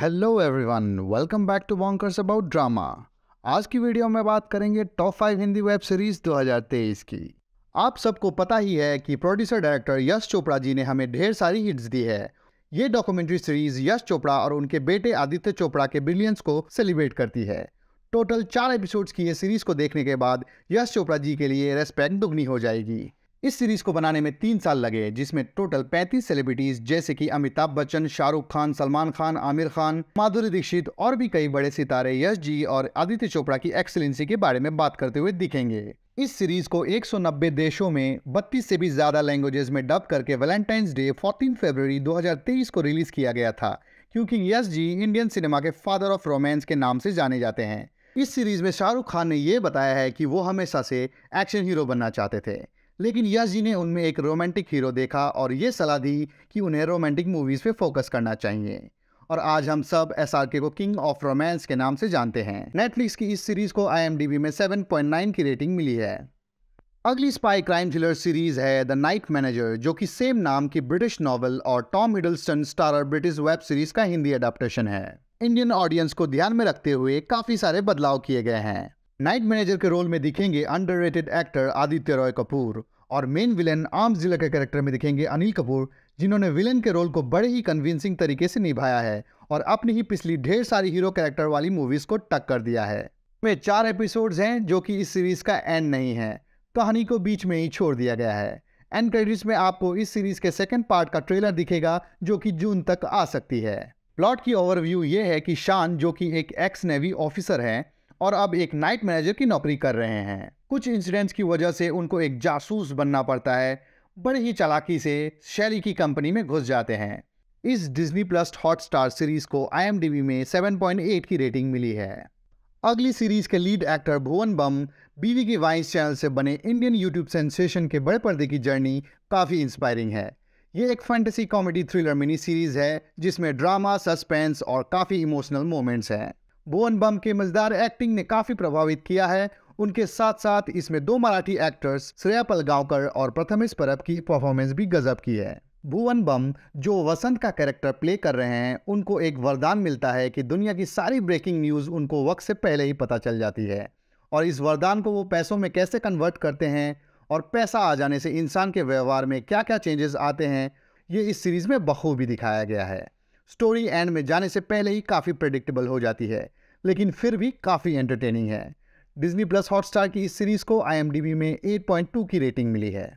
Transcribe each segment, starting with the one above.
hello everyone welcome back to bonkers about drama आज की video में बात करेंगे top five Hindi web series 2023 की आप सबको पता ही है कि प्रोड्यूसर डायरेक्टर यश चोपड़ा जी ने हमें ढेर सारी हिट्स दी है ये डॉक्यूमेंट्री सीरीज यश चोपड़ा और उनके बेटे आदित्य चोपड़ा के ब्रिलियंस को सेलिब्रेट करती है टोटल चार एपिसोड्स की ये सीरीज को देखने के बाद यश चोपड़ा जी के लिए रेस्पेक्ट दुगनी हो जाएगी इस सीरीज को बनाने में तीन साल लगे जिसमें टोटल 35 सेलिब्रिटीज जैसे कि अमिताभ बच्चन शाहरुख खान सलमान खान आमिर खान माधुरी दीक्षित और भी कई बड़े सितारे यश जी और आदित्य चोपड़ा की एक्सलेंसी के बारे में बात करते हुए दिखेंगे इस सीरीज को 190 देशों में 32 से भी ज्यादा लैंग्वेजेस में डब करके वैलेंटाइंस डे 14 फरवरी 2023 को रिलीज किया गया था क्योंकि यश जी इंडियन सिनेमा के फादर ऑफ रोमांस के नाम से जाने जाते हैं इस सीरीज में शाहरुख खान ने यह बताया है कि वो हमेशा से एक्शन हीरो बनना चाहते थे लेकिन यजी ने उनमें एक रोमांटिक हीरो देखा और ये सलाह दी कि उन्हें रोमांटिक मूवीज़ पे फोकस करना चाहिए और आज हम सब एस को किंग ऑफ रोमांस के नाम से जानते हैं नेटफ्लिक्स की इस सीरीज को आई में 7.9 की रेटिंग मिली है अगली स्पाई क्राइम थ्रिलर सीरीज है द नाइट मैनेजर जो कि सेम नाम की ब्रिटिश नॉवल और Tom Hiddleston starrer British web series का हिंदी अडेप्टेशन है इंडियन ऑडियंस को ध्यान में रखते हुए काफी सारे बदलाव किए गए हैं नाइट मैनेजर के रोल में दिखेंगे अंडर एक्टर आदित्य रॉय कपूर और मेन विलेन आम जिला के कैरेक्टर में दिखेंगे अनिल कपूर जिन्होंने विलेन के रोल को बड़े ही कन्विंसिंग तरीके से निभाया है और अपनी ही पिछली ढेर सारी हीरो कैरेक्टर वाली मूवीज़ को कर दिया है में चार एपिसोड्स हैं जो कि इस सीरीज़ का एंड नहीं है कहानी को बीच में ही छोड़ दिया गया है एंड क्रेडिट्स में आपको इस सीरीज़ के सेकेंड पार्ट का ट्रेलर दिखेगा जो कि जून तक आ सकती है प्लॉट की ओवरव्यू ये है कि शान जो कि एक एक्स नेवी ऑफिसर हैं और अब एक नाइट मैनेजर की नौकरी कर रहे हैं कुछ इंसिडेंट्स की वजह से उनको एक जासूस बनना पड़ता है बड़ी ही चालाकी से शैली की कंपनी में घुस जाते हैं इस डिज्नी प्लस स्टार सीरीज को आई में 7.8 की रेटिंग मिली है अगली सीरीज के लीड एक्टर भुवन बम बीवी के वाइस चैनल से बने इंडियन यूट्यूब सेंसेशन के बड़े पर्दे की जर्नी काफ़ी इंस्पायरिंग है ये एक fantasy comedy thriller mini series है जिसमें ड्रामा सस्पेंस और काफ़ी इमोशनल मोमेंट्स हैं भुवन बम के मजेदार एक्टिंग ने काफी प्रभावित किया है उनके साथ साथ इसमें दो मराठी एक्टर्स श्रेया पलगांवकर और प्रथमेश परब की परफॉर्मेंस भी गजब की है भुवन बम जो वसंत का कैरेक्टर प्ले कर रहे हैं उनको एक वरदान मिलता है कि दुनिया की सारी ब्रेकिंग न्यूज़ उनको वक्त से पहले ही पता चल जाती है और इस वरदान को वो पैसों में कैसे कन्वर्ट करते हैं और पैसा आ जाने से इंसान के व्यवहार में क्या क्या चेंजेस आते हैं ये इस सीरीज़ में बखूबी दिखाया गया है स्टोरी एंड में जाने से पहले ही काफ़ी प्रडिक्टेबल हो जाती है लेकिन फिर भी काफ़ी एंटरटेनिंग है डिज्नी प्लस हॉटस्टार की इस सीरीज़ को आई में 8.2 की रेटिंग मिली है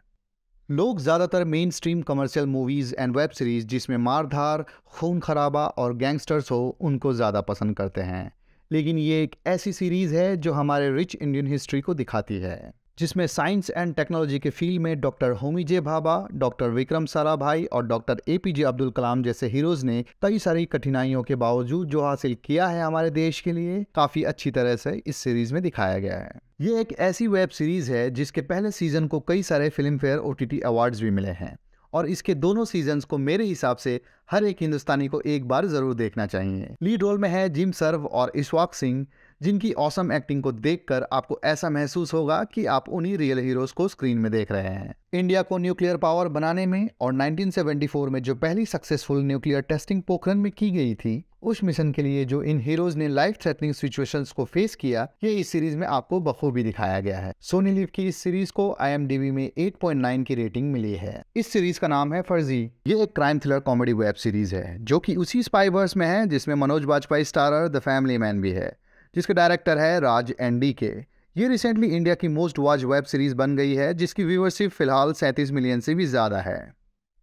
लोग ज़्यादातर mainstream commercial movies and web series जिसमें मारधार खून खराबा और गैंगस्टर्स हो उनको ज़्यादा पसंद करते हैं लेकिन ये एक ऐसी सीरीज़ है जो हमारे रिच इंडियन हिस्ट्री को दिखाती है जिसमें साइंस एंड टेक्नोलॉजी के फील्ड में doctor Homi J Bhabha doctor Vikram Sarabhai और doctor A P J Abdul Kalam जैसे हीरोज ने कई सारी कठिनाइयों के बावजूद जो हासिल किया है हमारे देश के लिए काफी अच्छी तरह से इस सीरीज में दिखाया गया है ये एक ऐसी वेब सीरीज है जिसके पहले सीजन को कई सारे फिल्म फेयर ओ अवार्ड्स भी मिले हैं और इसके दोनों सीजन्स को मेरे हिसाब से हर एक हिंदुस्तानी को एक बार ज़रूर देखना चाहिए लीड रोल में है जिम सर्व और इशवाक सिंह जिनकी औसम एक्टिंग को देखकर आपको ऐसा महसूस होगा कि आप उन्हीं रियल हीरोज़ को स्क्रीन में देख रहे हैं इंडिया को न्यूक्लियर पावर बनाने में और 1974 में जो पहली सक्सेसफुल न्यूक्लियर टेस्टिंग पोखरन में की गई थी उस मिशन के लिए जो इन हीरोज ने लाइफ थ्रेटनिंग सिचुएशंस को फेस किया ये इस सीरीज में आपको बखूबी दिखाया गया है सोनी लिव की इस सीरीज को आई में 8.9 की रेटिंग मिली है इस सीरीज का नाम है फर्जी ये एक crime thriller comedy web series है जो की उसी स्पाइवर्स में है जिसमें Manoj Vajpayee starrer The Family Man भी है जिसके डायरेक्टर है राज एंडी के ये रिसेंटली इंडिया की मोस्ट वॉच वेब सीरीज बन गई है जिसकी व्यूवरशिप फिलहाल 37 मिलियन से भी ज़्यादा है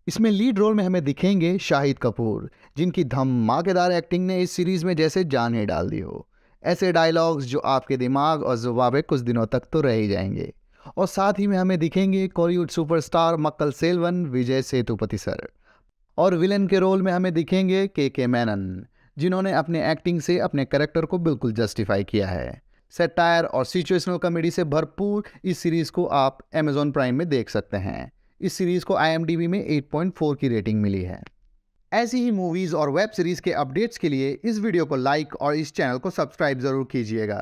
इसमें लीड रोल में हमें दिखेंगे शाहिद कपूर जिनकी धमाकेदार एक्टिंग ने इस सीरीज़ में जैसे जान ही डाल दी हो ऐसे डायलॉग्स जो आपके दिमाग और जुबा पे कुछ दिनों तक तो रह ही जाएंगे और साथ ही में हमें दिखेंगे कॉलीवुड सुपरस्टार मक्कल सेलवन विजय सेतुपति सर और विलन के रोल में हमें दिखेंगे के के मैनन जिन्होंने अपने एक्टिंग से अपने करेक्टर को बिल्कुल जस्टिफाई किया है सेटायर और सिचुएशनल कॉमेडी से भरपूर इस सीरीज़ को आप अमेजोन प्राइम में देख सकते हैं इस सीरीज़ को आई में 8.4 की रेटिंग मिली है ऐसी ही मूवीज़ और वेब सीरीज़ के अपडेट्स के लिए इस वीडियो को लाइक और इस चैनल को सब्सक्राइब ज़रूर कीजिएगा